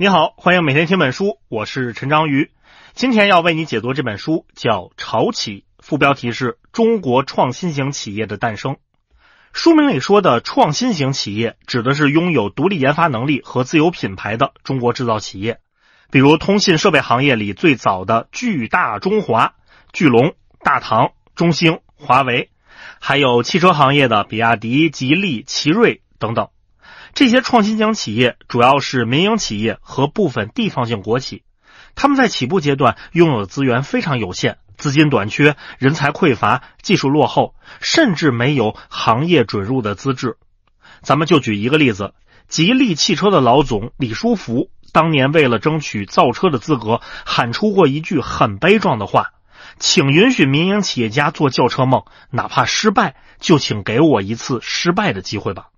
你好，欢迎每天听本书，我是陈章鱼。今天要为你解读这本书，叫《潮起》，副标题是“中国创新型企业的诞生”。书名里说的创新型企业，指的是拥有独立研发能力和自有品牌的中国制造企业，比如通信设备行业里最早的巨大、中华、巨龙、大唐、中兴、华为，还有汽车行业的比亚迪、吉利、奇瑞等等。这些创新型企业主要是民营企业和部分地方性国企，他们在起步阶段拥有的资源非常有限，资金短缺，人才匮乏，技术落后，甚至没有行业准入的资质。咱们就举一个例子：吉利汽车的老总李书福当年为了争取造车的资格，喊出过一句很悲壮的话：“请允许民营企业家做轿车梦，哪怕失败，就请给我一次失败的机会吧。”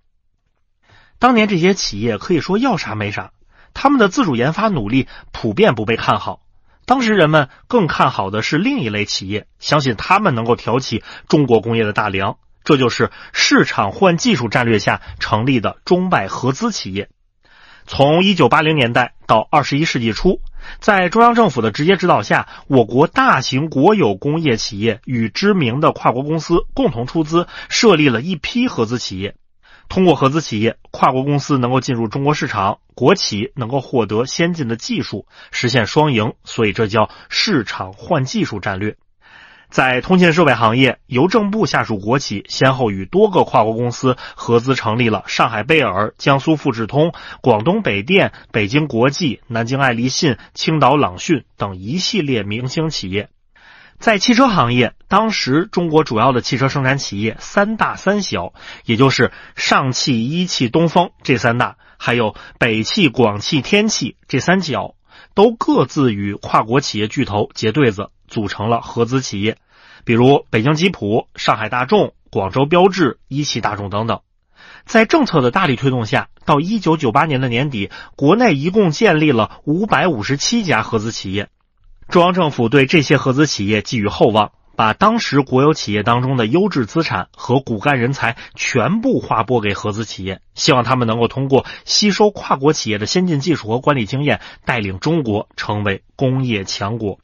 当年这些企业可以说要啥没啥，他们的自主研发努力普遍不被看好。当时人们更看好的是另一类企业，相信他们能够挑起中国工业的大梁，这就是市场换技术战略下成立的中外合资企业。从1980年代到21世纪初，在中央政府的直接指导下，我国大型国有工业企业与知名的跨国公司共同出资设立了一批合资企业。通过合资企业，跨国公司能够进入中国市场，国企能够获得先进的技术，实现双赢。所以这叫市场换技术战略。在通信设备行业，邮政部下属国企先后与多个跨国公司合资成立了上海贝尔、江苏富智通、广东北电、北京国际、南京爱立信、青岛朗讯等一系列明星企业。在汽车行业，当时中国主要的汽车生产企业三大三小，也就是上汽、一汽、东风这三大，还有北汽、广汽、天汽这三小，都各自与跨国企业巨头结对子，组成了合资企业，比如北京吉普、上海大众、广州标致、一汽大众等等。在政策的大力推动下，到一九九八年的年底，国内一共建立了五百五十七家合资企业。中央政府对这些合资企业寄予厚望，把当时国有企业当中的优质资产和骨干人才全部划拨给合资企业，希望他们能够通过吸收跨国企业的先进技术和管理经验，带领中国成为工业强国。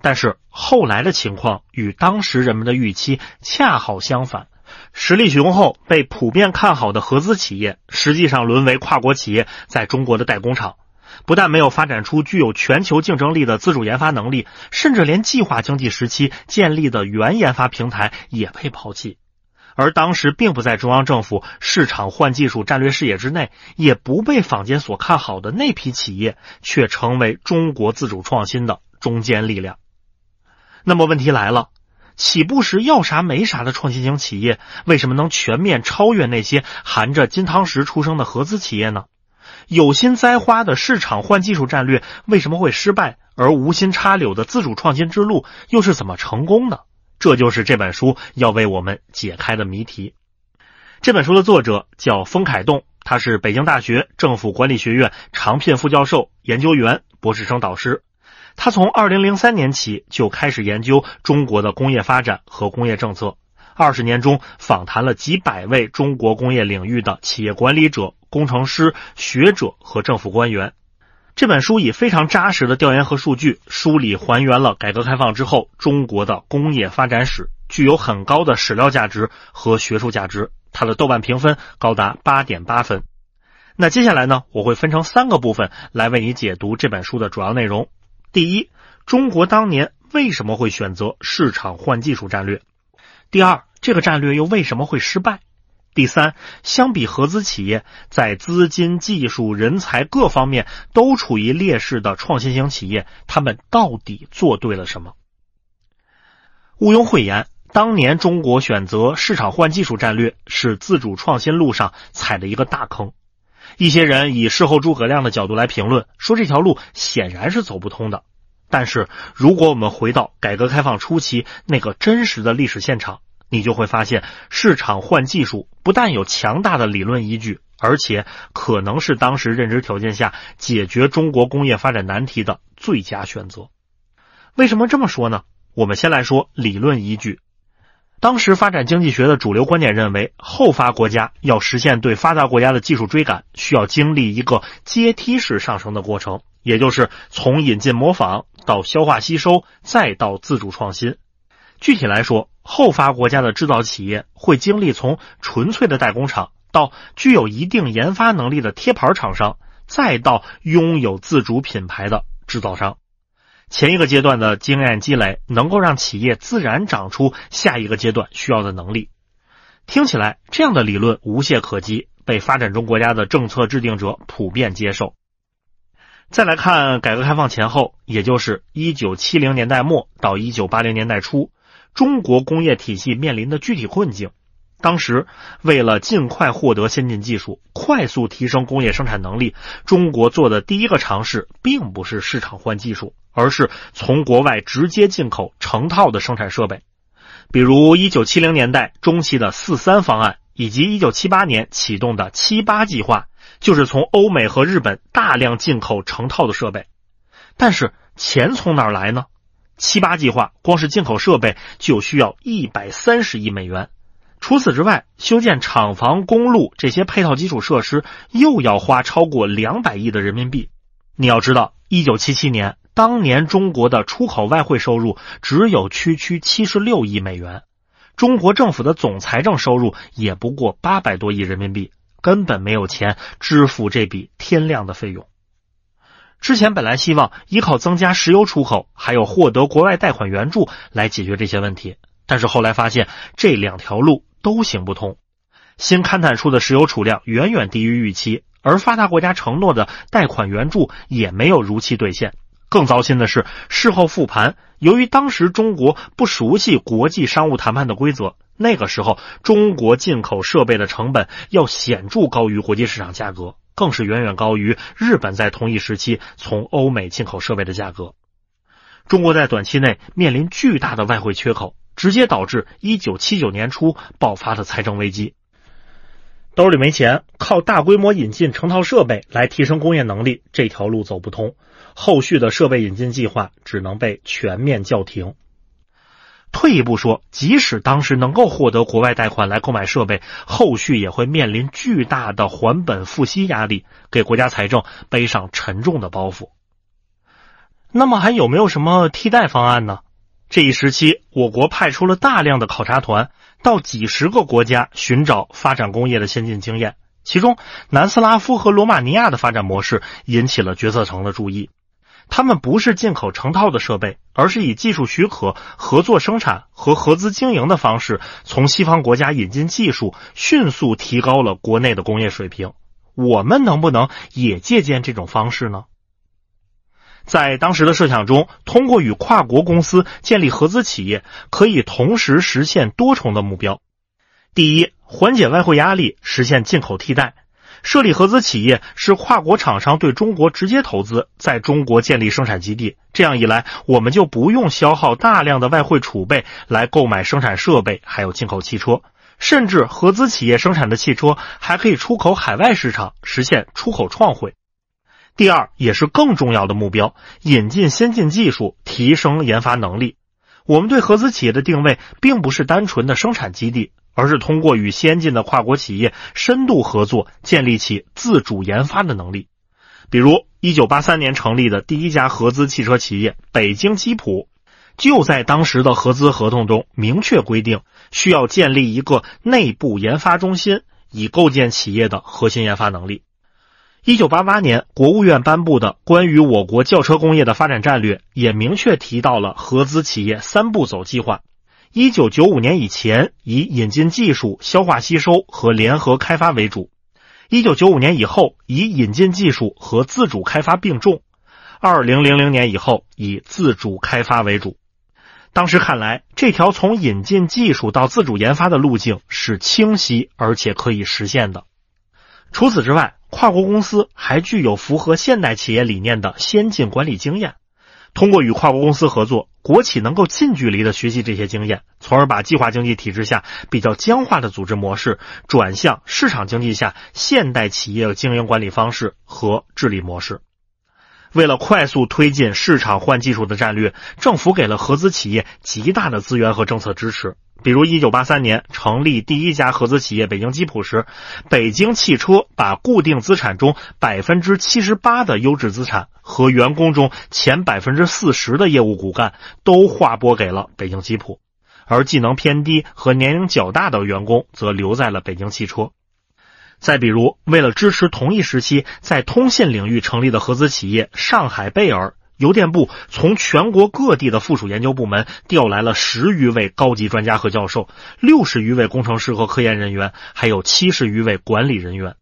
但是后来的情况与当时人们的预期恰好相反，实力雄厚、被普遍看好的合资企业，实际上沦为跨国企业在中国的代工厂。不但没有发展出具有全球竞争力的自主研发能力，甚至连计划经济时期建立的原研发平台也被抛弃，而当时并不在中央政府“市场换技术”战略视野之内，也不被坊间所看好的那批企业，却成为中国自主创新的中坚力量。那么问题来了：起步时要啥没啥的创新型企业，为什么能全面超越那些含着金汤匙出生的合资企业呢？有心栽花的市场换技术战略为什么会失败，而无心插柳的自主创新之路又是怎么成功的？这就是这本书要为我们解开的谜题。这本书的作者叫封凯栋，他是北京大学政府管理学院长聘副教授、研究员、博士生导师。他从2003年起就开始研究中国的工业发展和工业政策，二十年中访谈了几百位中国工业领域的企业管理者。工程师、学者和政府官员，这本书以非常扎实的调研和数据梳理还原了改革开放之后中国的工业发展史，具有很高的史料价值和学术价值。它的豆瓣评分高达八点八分。那接下来呢，我会分成三个部分来为你解读这本书的主要内容。第一，中国当年为什么会选择市场换技术战略？第二，这个战略又为什么会失败？第三，相比合资企业，在资金、技术、人才各方面都处于劣势的创新型企业，他们到底做对了什么？毋庸讳言，当年中国选择市场换技术战略，是自主创新路上踩的一个大坑。一些人以事后诸葛亮的角度来评论，说这条路显然是走不通的。但是，如果我们回到改革开放初期那个真实的历史现场，你就会发现，市场换技术不但有强大的理论依据，而且可能是当时认知条件下解决中国工业发展难题的最佳选择。为什么这么说呢？我们先来说理论依据。当时发展经济学的主流观点认为，后发国家要实现对发达国家的技术追赶，需要经历一个阶梯式上升的过程，也就是从引进模仿到消化吸收，再到自主创新。具体来说，后发国家的制造企业会经历从纯粹的代工厂到具有一定研发能力的贴牌厂商，再到拥有自主品牌的制造商。前一个阶段的经验积累能够让企业自然长出下一个阶段需要的能力。听起来这样的理论无懈可击，被发展中国家的政策制定者普遍接受。再来看改革开放前后，也就是一九七零年代末到一九八零年代初。中国工业体系面临的具体困境，当时为了尽快获得先进技术，快速提升工业生产能力，中国做的第一个尝试并不是市场换技术，而是从国外直接进口成套的生产设备，比如1970年代中期的“四三方案”，以及1978年启动的“七八计划”，就是从欧美和日本大量进口成套的设备。但是钱从哪来呢？七八计划，光是进口设备就需要一百三十亿美元。除此之外，修建厂房、公路这些配套基础设施又要花超过两百亿的人民币。你要知道，一九七七年，当年中国的出口外汇收入只有区区七十六亿美元，中国政府的总财政收入也不过八百多亿人民币，根本没有钱支付这笔天量的费用。之前本来希望依靠增加石油出口，还有获得国外贷款援助来解决这些问题，但是后来发现这两条路都行不通。新勘探出的石油储量远远低于预期，而发达国家承诺的贷款援助也没有如期兑现。更糟心的是，事后复盘，由于当时中国不熟悉国际商务谈判的规则，那个时候中国进口设备的成本要显著高于国际市场价格。更是远远高于日本在同一时期从欧美进口设备的价格。中国在短期内面临巨大的外汇缺口，直接导致一九七九年初爆发的财政危机。兜里没钱，靠大规模引进成套设备来提升工业能力这条路走不通，后续的设备引进计划只能被全面叫停。退一步说，即使当时能够获得国外贷款来购买设备，后续也会面临巨大的还本付息压力，给国家财政背上沉重的包袱。那么还有没有什么替代方案呢？这一时期，我国派出了大量的考察团到几十个国家寻找发展工业的先进经验，其中南斯拉夫和罗马尼亚的发展模式引起了决策层的注意。他们不是进口成套的设备，而是以技术许可、合作生产和合资经营的方式，从西方国家引进技术，迅速提高了国内的工业水平。我们能不能也借鉴这种方式呢？在当时的设想中，通过与跨国公司建立合资企业，可以同时实现多重的目标：第一，缓解外汇压力，实现进口替代。设立合资企业是跨国厂商对中国直接投资，在中国建立生产基地。这样一来，我们就不用消耗大量的外汇储备来购买生产设备，还有进口汽车。甚至合资企业生产的汽车还可以出口海外市场，实现出口创汇。第二，也是更重要的目标，引进先进技术，提升研发能力。我们对合资企业的定位并不是单纯的生产基地。而是通过与先进的跨国企业深度合作，建立起自主研发的能力。比如，一九八三年成立的第一家合资汽车企业北京吉普，就在当时的合资合同中明确规定，需要建立一个内部研发中心，以构建企业的核心研发能力。一九八八年，国务院颁布的关于我国轿车工业的发展战略，也明确提到了合资企业“三步走”计划。一九九五年以前，以引进技术、消化吸收和联合开发为主；一九九五年以后，以引进技术和自主开发并重；二零零零年以后，以自主开发为主。当时看来，这条从引进技术到自主研发的路径是清晰而且可以实现的。除此之外，跨国公司还具有符合现代企业理念的先进管理经验。通过与跨国公司合作，国企能够近距离的学习这些经验，从而把计划经济体制下比较僵化的组织模式转向市场经济下现代企业经营管理方式和治理模式。为了快速推进市场换技术的战略，政府给了合资企业极大的资源和政策支持。比如，一九八三年成立第一家合资企业北京吉普时，北京汽车把固定资产中百分之七十八的优质资产和员工中前百分之四十的业务骨干都划拨给了北京吉普，而技能偏低和年龄较大的员工则留在了北京汽车。再比如，为了支持同一时期在通信领域成立的合资企业上海贝尔。邮电部从全国各地的附属研究部门调来了十余位高级专家和教授，六十余位工程师和科研人员，还有七十余位管理人员。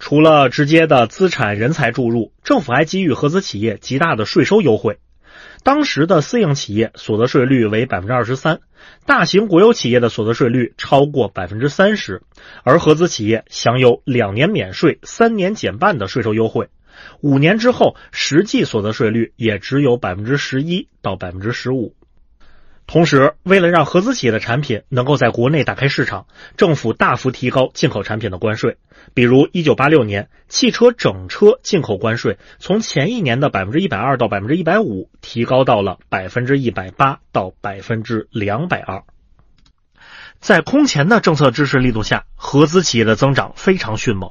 除了直接的资产、人才注入，政府还给予合资企业极大的税收优惠。当时的私营企业所得税率为百分之二十三，大型国有企业的所得税率超过百分之三十，而合资企业享有两年免税、三年减半的税收优惠。五年之后，实际所得税率也只有百分之十一到百分之十五。同时，为了让合资企业的产品能够在国内打开市场，政府大幅提高进口产品的关税。比如，一九八六年，汽车整车进口关税从前一年的百分之一百二到百分之一百五，提高到了百分之一百八到百分之两百二。在空前的政策支持力度下，合资企业的增长非常迅猛。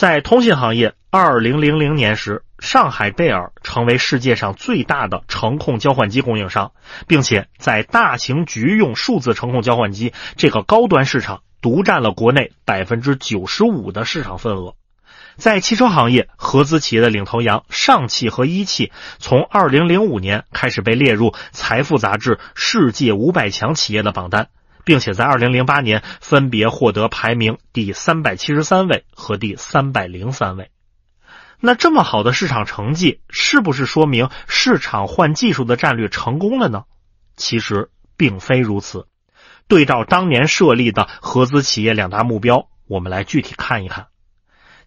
在通信行业，二零零零年时，上海贝尔成为世界上最大的程控交换机供应商，并且在大型局用数字程控交换机这个高端市场独占了国内百分之九十五的市场份额。在汽车行业，合资企业的领头羊上汽和一汽，从二零零五年开始被列入《财富》杂志世界五百强企业的榜单。并且在二零零八年分别获得排名第三百七十三位和第三百零三位。那这么好的市场成绩，是不是说明市场换技术的战略成功了呢？其实并非如此。对照当年设立的合资企业两大目标，我们来具体看一看。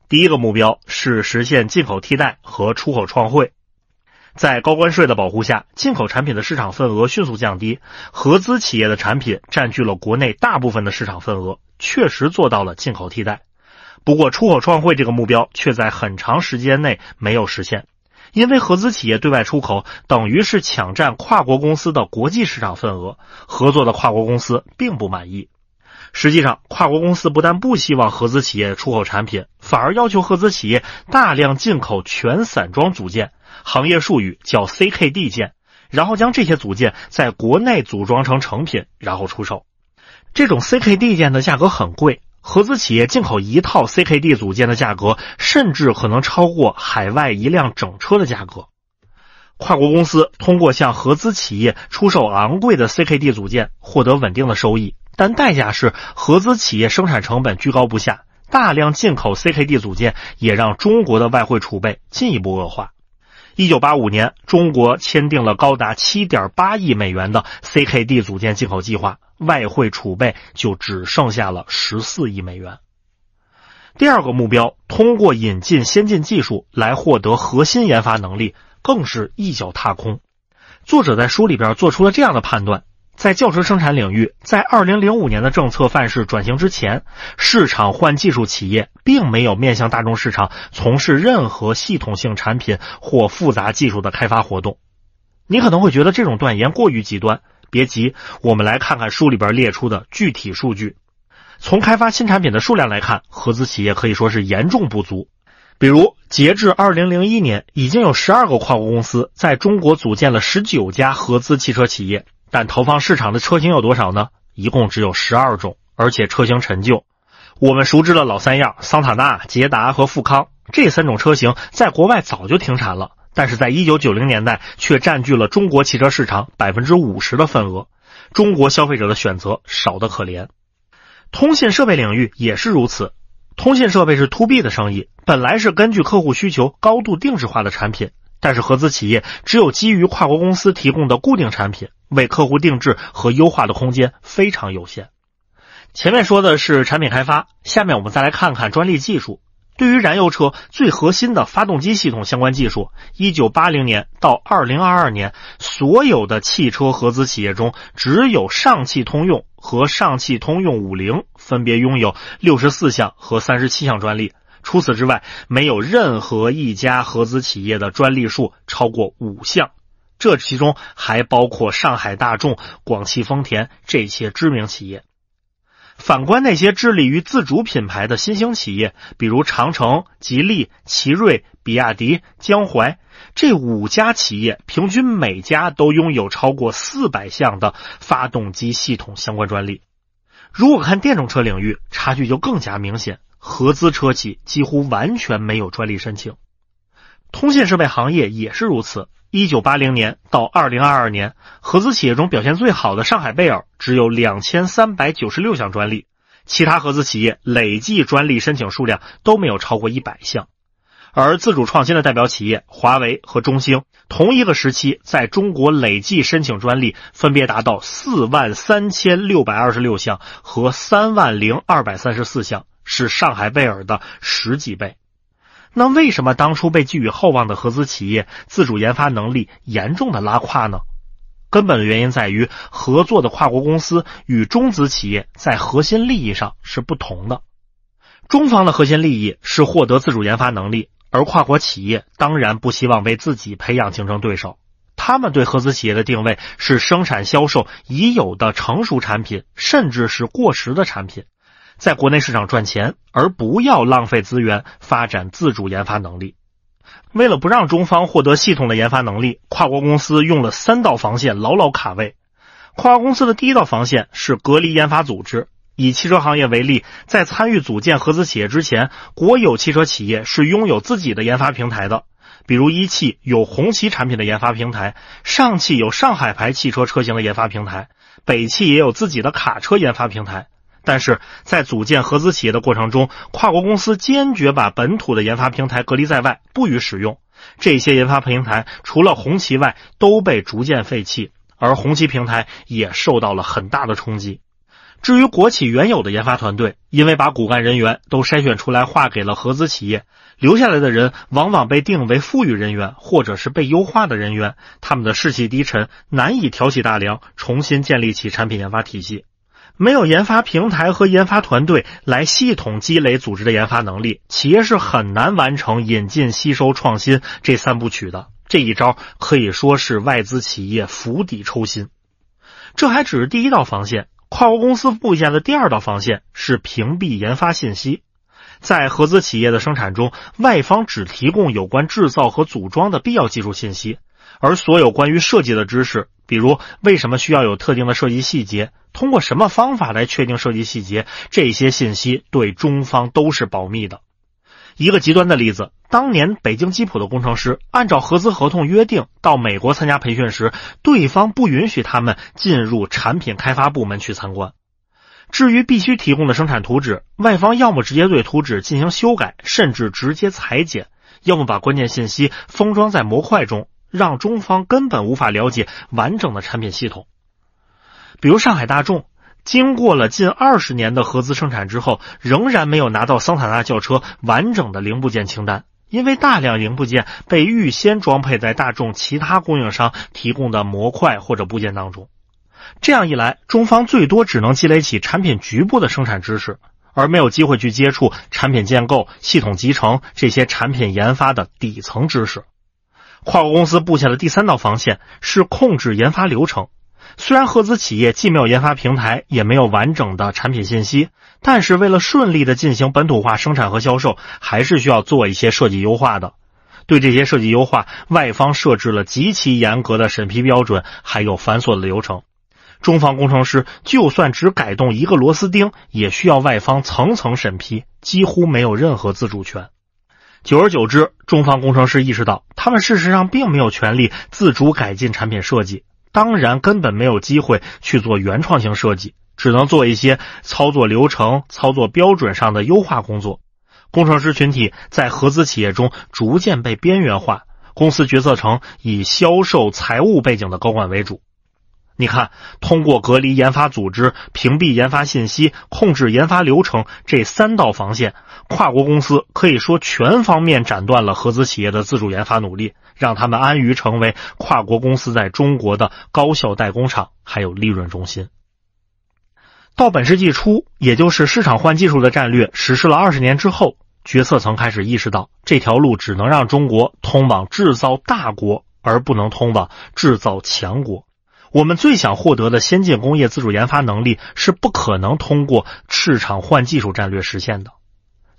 第一个目标是实现进口替代和出口创汇。在高关税的保护下，进口产品的市场份额迅速降低，合资企业的产品占据了国内大部分的市场份额，确实做到了进口替代。不过，出口创汇这个目标却在很长时间内没有实现，因为合资企业对外出口等于是抢占跨国公司的国际市场份额，合作的跨国公司并不满意。实际上，跨国公司不但不希望合资企业出口产品，反而要求合资企业大量进口全散装组件。行业术语叫 CKD 件，然后将这些组件在国内组装成成品，然后出售。这种 CKD 件的价格很贵，合资企业进口一套 CKD 组件的价格甚至可能超过海外一辆整车的价格。跨国公司通过向合资企业出售昂贵的 CKD 组件获得稳定的收益，但代价是合资企业生产成本居高不下，大量进口 CKD 组件也让中国的外汇储备进一步恶化。一九八五年，中国签订了高达七点八亿美元的 CKD 组件进口计划，外汇储备就只剩下了十四亿美元。第二个目标，通过引进先进技术来获得核心研发能力，更是一脚踏空。作者在书里边做出了这样的判断。在轿车生产领域，在二零零五年的政策范式转型之前，市场换技术企业并没有面向大众市场从事任何系统性产品或复杂技术的开发活动。你可能会觉得这种断言过于极端，别急，我们来看看书里边列出的具体数据。从开发新产品的数量来看，合资企业可以说是严重不足。比如，截至二零零一年，已经有十二个跨国公司在中国组建了十九家合资汽车企业。但投放市场的车型有多少呢？一共只有十二种，而且车型陈旧。我们熟知的老三样——桑塔纳、捷达和富康这三种车型，在国外早就停产了，但是在一九九零年代却占据了中国汽车市场百分之五十的份额。中国消费者的选择少得可怜。通信设备领域也是如此。通信设备是 to b 的生意，本来是根据客户需求高度定制化的产品，但是合资企业只有基于跨国公司提供的固定产品。为客户定制和优化的空间非常有限。前面说的是产品开发，下面我们再来看看专利技术。对于燃油车最核心的发动机系统相关技术，一九八零年到二零二二年，所有的汽车合资企业中，只有上汽通用和上汽通用五菱分别拥有六十四项和三十七项专利。除此之外，没有任何一家合资企业的专利数超过五项。这其中还包括上海大众、广汽丰田这些知名企业。反观那些致力于自主品牌的新兴企业，比如长城、吉利、奇瑞、比亚迪、江淮，这五家企业平均每家都拥有超过四百项的发动机系统相关专利。如果看电动车领域，差距就更加明显，合资车企几乎完全没有专利申请。通信设备行业也是如此。一九八零年到二零二二年，合资企业中表现最好的上海贝尔只有两千三百九十六项专利，其他合资企业累计专利申请数量都没有超过一百项，而自主创新的代表企业华为和中兴，同一个时期在中国累计申请专利分别达到四万三千六百二十六项和三万零二百三十四项，是上海贝尔的十几倍。那为什么当初被寄予厚望的合资企业自主研发能力严重的拉胯呢？根本的原因在于合作的跨国公司与中资企业在核心利益上是不同的。中方的核心利益是获得自主研发能力，而跨国企业当然不希望为自己培养竞争对手。他们对合资企业的定位是生产销售已有的成熟产品，甚至是过时的产品。在国内市场赚钱，而不要浪费资源发展自主研发能力。为了不让中方获得系统的研发能力，跨国公司用了三道防线牢牢卡位。跨国公司的第一道防线是隔离研发组织。以汽车行业为例，在参与组建合资企业之前，国有汽车企业是拥有自己的研发平台的，比如一汽有红旗产品的研发平台，上汽有上海牌汽车车型的研发平台，北汽也有自己的卡车研发平台。但是在组建合资企业的过程中，跨国公司坚决把本土的研发平台隔离在外，不予使用。这些研发平台除了红旗外，都被逐渐废弃，而红旗平台也受到了很大的冲击。至于国企原有的研发团队，因为把骨干人员都筛选出来划给了合资企业，留下来的人往往被定为富裕人员或者是被优化的人员，他们的士气低沉，难以挑起大梁，重新建立起产品研发体系。没有研发平台和研发团队来系统积累组织的研发能力，企业是很难完成引进、吸收、创新这三部曲的。这一招可以说是外资企业釜底抽薪。这还只是第一道防线，跨国公司布下的第二道防线是屏蔽研发信息。在合资企业的生产中，外方只提供有关制造和组装的必要技术信息，而所有关于设计的知识。比如，为什么需要有特定的设计细节？通过什么方法来确定设计细节？这些信息对中方都是保密的。一个极端的例子，当年北京吉普的工程师按照合资合同约定到美国参加培训时，对方不允许他们进入产品开发部门去参观。至于必须提供的生产图纸，外方要么直接对图纸进行修改，甚至直接裁剪；要么把关键信息封装在模块中。让中方根本无法了解完整的产品系统。比如上海大众，经过了近二十年的合资生产之后，仍然没有拿到桑塔纳轿车完整的零部件清单，因为大量零部件被预先装配在大众其他供应商提供的模块或者部件当中。这样一来，中方最多只能积累起产品局部的生产知识，而没有机会去接触产品建构、系统集成这些产品研发的底层知识。跨国公司布下的第三道防线是控制研发流程。虽然合资企业既没有研发平台，也没有完整的产品信息，但是为了顺利的进行本土化生产和销售，还是需要做一些设计优化的。对这些设计优化，外方设置了极其严格的审批标准，还有繁琐的流程。中方工程师就算只改动一个螺丝钉，也需要外方层层审批，几乎没有任何自主权。久而久之，中方工程师意识到，他们事实上并没有权利自主改进产品设计，当然根本没有机会去做原创性设计，只能做一些操作流程、操作标准上的优化工作。工程师群体在合资企业中逐渐被边缘化，公司决策层以销售、财务背景的高管为主。你看，通过隔离研发组织、屏蔽研发信息、控制研发流程这三道防线，跨国公司可以说全方面斩断了合资企业的自主研发努力，让他们安于成为跨国公司在中国的高效代工厂，还有利润中心。到本世纪初，也就是市场换技术的战略实施了二十年之后，决策层开始意识到这条路只能让中国通往制造大国，而不能通往制造强国。我们最想获得的先进工业自主研发能力是不可能通过市场换技术战略实现的。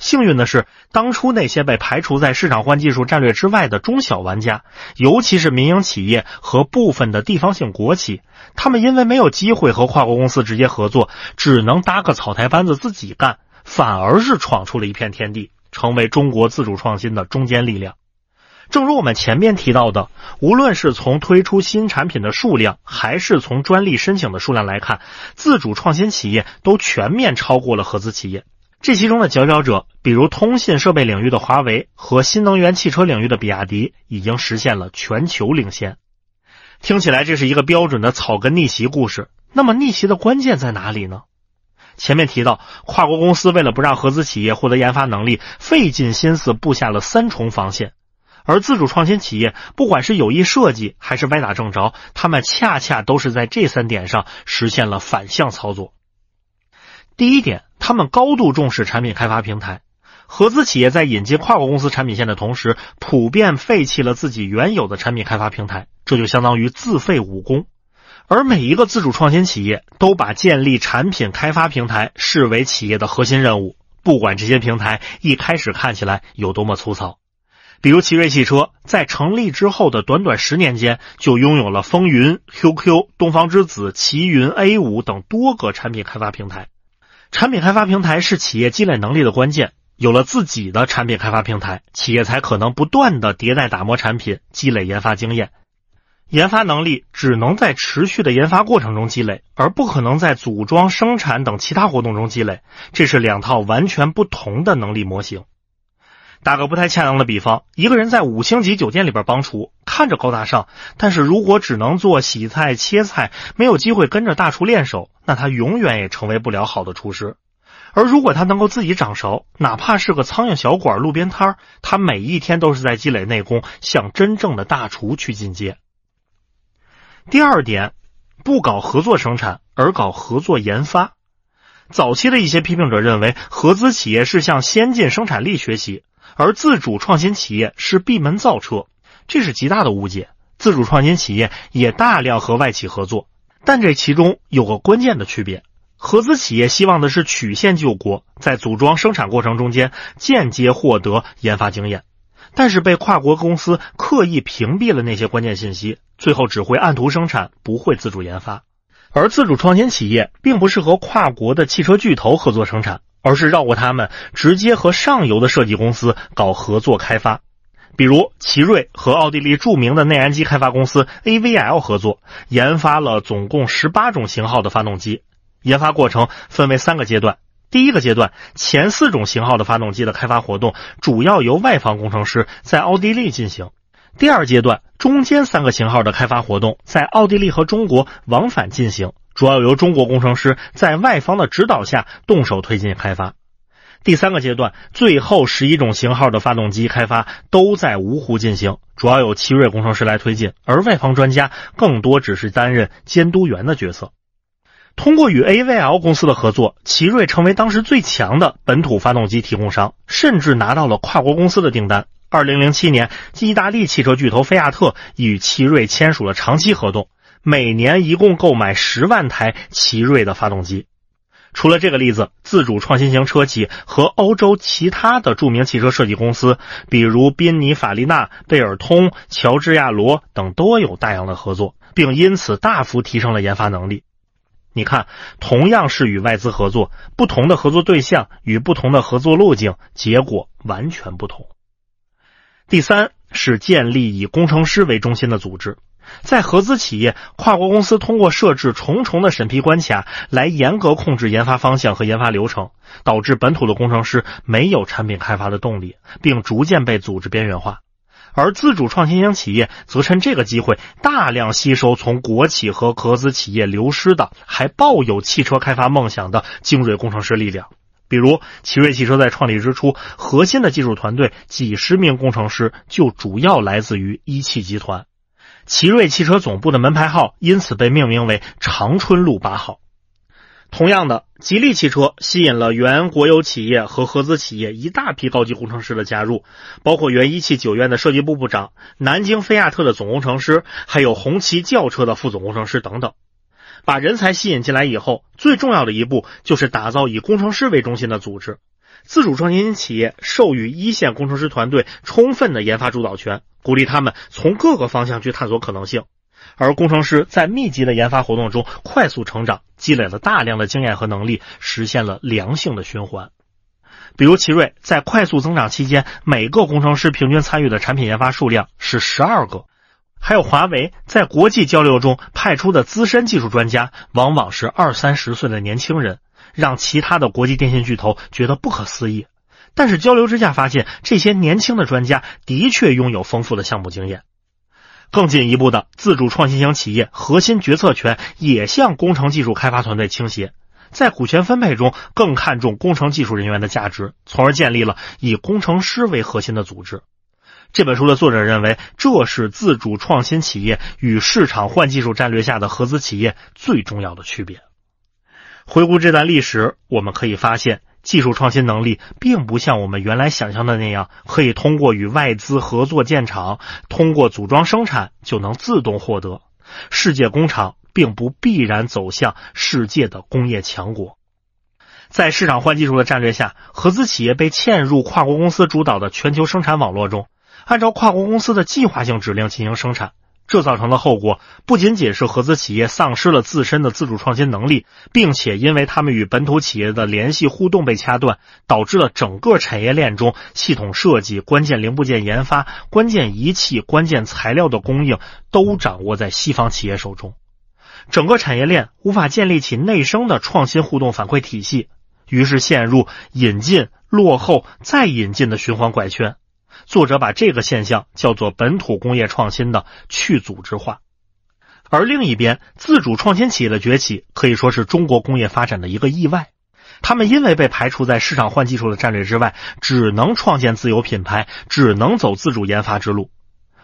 幸运的是，当初那些被排除在市场换技术战略之外的中小玩家，尤其是民营企业和部分的地方性国企，他们因为没有机会和跨国公司直接合作，只能搭个草台班子自己干，反而是闯出了一片天地，成为中国自主创新的中坚力量。正如我们前面提到的，无论是从推出新产品的数量，还是从专利申请的数量来看，自主创新企业都全面超过了合资企业。这其中的佼佼者，比如通信设备领域的华为和新能源汽车领域的比亚迪，已经实现了全球领先。听起来这是一个标准的草根逆袭故事。那么，逆袭的关键在哪里呢？前面提到，跨国公司为了不让合资企业获得研发能力，费尽心思布下了三重防线。而自主创新企业，不管是有意设计还是歪打正着，他们恰恰都是在这三点上实现了反向操作。第一点，他们高度重视产品开发平台。合资企业在引进跨国公司产品线的同时，普遍废弃了自己原有的产品开发平台，这就相当于自废武功。而每一个自主创新企业都把建立产品开发平台视为企业的核心任务，不管这些平台一开始看起来有多么粗糙。比如，奇瑞汽车在成立之后的短短十年间，就拥有了风云、QQ、东方之子、奇云 A5 等多个产品开发平台。产品开发平台是企业积累能力的关键。有了自己的产品开发平台，企业才可能不断的迭代打磨产品，积累研发经验。研发能力只能在持续的研发过程中积累，而不可能在组装、生产等其他活动中积累。这是两套完全不同的能力模型。打个不太恰当的比方，一个人在五星级酒店里边帮厨，看着高大上，但是如果只能做洗菜切菜，没有机会跟着大厨练手，那他永远也成为不了好的厨师。而如果他能够自己掌勺，哪怕是个苍蝇小馆、路边摊儿，他每一天都是在积累内功，向真正的大厨去进阶。第二点，不搞合作生产，而搞合作研发。早期的一些批评者认为，合资企业是向先进生产力学习。而自主创新企业是闭门造车，这是极大的误解。自主创新企业也大量和外企合作，但这其中有个关键的区别：合资企业希望的是曲线救国，在组装生产过程中间间接获得研发经验，但是被跨国公司刻意屏蔽了那些关键信息，最后只会按图生产，不会自主研发；而自主创新企业并不是和跨国的汽车巨头合作生产。而是绕过他们，直接和上游的设计公司搞合作开发，比如奇瑞和奥地利著名的内燃机开发公司 AVL 合作，研发了总共十八种型号的发动机。研发过程分为三个阶段：第一个阶段，前四种型号的发动机的开发活动主要由外方工程师在奥地利进行；第二阶段，中间三个型号的开发活动在奥地利和中国往返进行。主要由中国工程师在外方的指导下动手推进开发。第三个阶段，最后十一种型号的发动机开发都在芜湖进行，主要由奇瑞工程师来推进，而外方专家更多只是担任监督员的角色。通过与 AVL 公司的合作，奇瑞成为当时最强的本土发动机提供商，甚至拿到了跨国公司的订单。二零零七年，意大利汽车巨头菲亚特与奇瑞签署了长期合同。每年一共购买十万台奇瑞的发动机。除了这个例子，自主创新型车企和欧洲其他的著名汽车设计公司，比如宾尼法利纳、贝尔通、乔治亚罗等，都有大量的合作，并因此大幅提升了研发能力。你看，同样是与外资合作，不同的合作对象与不同的合作路径，结果完全不同。第三是建立以工程师为中心的组织。在合资企业，跨国公司通过设置重重的审批关卡，来严格控制研发方向和研发流程，导致本土的工程师没有产品开发的动力，并逐渐被组织边缘化。而自主创新型企业则趁这个机会，大量吸收从国企和合资企业流失的还抱有汽车开发梦想的精锐工程师力量。比如，奇瑞汽车在创立之初，核心的技术团队几十名工程师就主要来自于一汽集团。奇瑞汽车总部的门牌号因此被命名为长春路八号。同样的，吉利汽车吸引了原国有企业和合资企业一大批高级工程师的加入，包括原一汽九院的设计部部长、南京菲亚特的总工程师，还有红旗轿车的副总工程师等等。把人才吸引进来以后，最重要的一步就是打造以工程师为中心的组织。自主创新企业授予一线工程师团队充分的研发主导权，鼓励他们从各个方向去探索可能性。而工程师在密集的研发活动中快速成长，积累了大量的经验和能力，实现了良性的循环。比如，奇瑞在快速增长期间，每个工程师平均参与的产品研发数量是十二个。还有华为在国际交流中派出的资深技术专家，往往是二三十岁的年轻人。让其他的国际电信巨头觉得不可思议，但是交流之下发现，这些年轻的专家的确拥有丰富的项目经验。更进一步的，自主创新型企业核心决策权也向工程技术开发团队倾斜，在股权分配中更看重工程技术人员的价值，从而建立了以工程师为核心的组织。这本书的作者认为，这是自主创新企业与市场换技术战略下的合资企业最重要的区别。回顾这段历史，我们可以发现，技术创新能力并不像我们原来想象的那样，可以通过与外资合作建厂、通过组装生产就能自动获得。世界工厂并不必然走向世界的工业强国。在市场换技术的战略下，合资企业被嵌入跨国公司主导的全球生产网络中，按照跨国公司的计划性指令进行生产。这造成的后果不仅仅是合资企业丧失了自身的自主创新能力，并且因为他们与本土企业的联系互动被掐断，导致了整个产业链中系统设计、关键零部件研发、关键仪器、关键材料的供应都掌握在西方企业手中，整个产业链无法建立起内生的创新互动反馈体系，于是陷入引进落后再引进的循环怪圈。作者把这个现象叫做本土工业创新的去组织化，而另一边自主创新企业的崛起可以说是中国工业发展的一个意外。他们因为被排除在市场换技术的战略之外，只能创建自有品牌，只能走自主研发之路。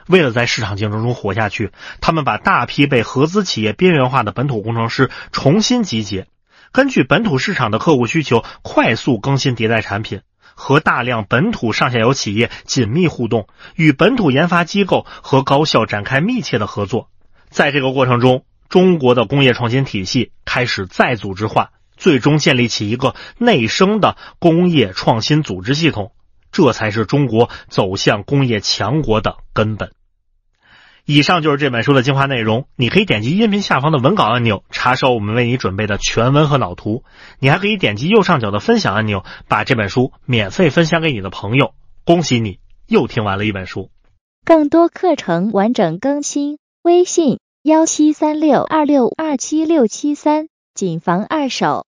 为了在市场竞争中活下去，他们把大批被合资企业边缘化的本土工程师重新集结，根据本土市场的客户需求快速更新迭代产品。和大量本土上下游企业紧密互动，与本土研发机构和高校展开密切的合作，在这个过程中，中国的工业创新体系开始再组织化，最终建立起一个内生的工业创新组织系统，这才是中国走向工业强国的根本。以上就是这本书的精华内容。你可以点击音频下方的文稿按钮，查收我们为你准备的全文和脑图。你还可以点击右上角的分享按钮，把这本书免费分享给你的朋友。恭喜你又听完了一本书。更多课程完整更新，微信幺七三六二六二七六七三，谨防二手。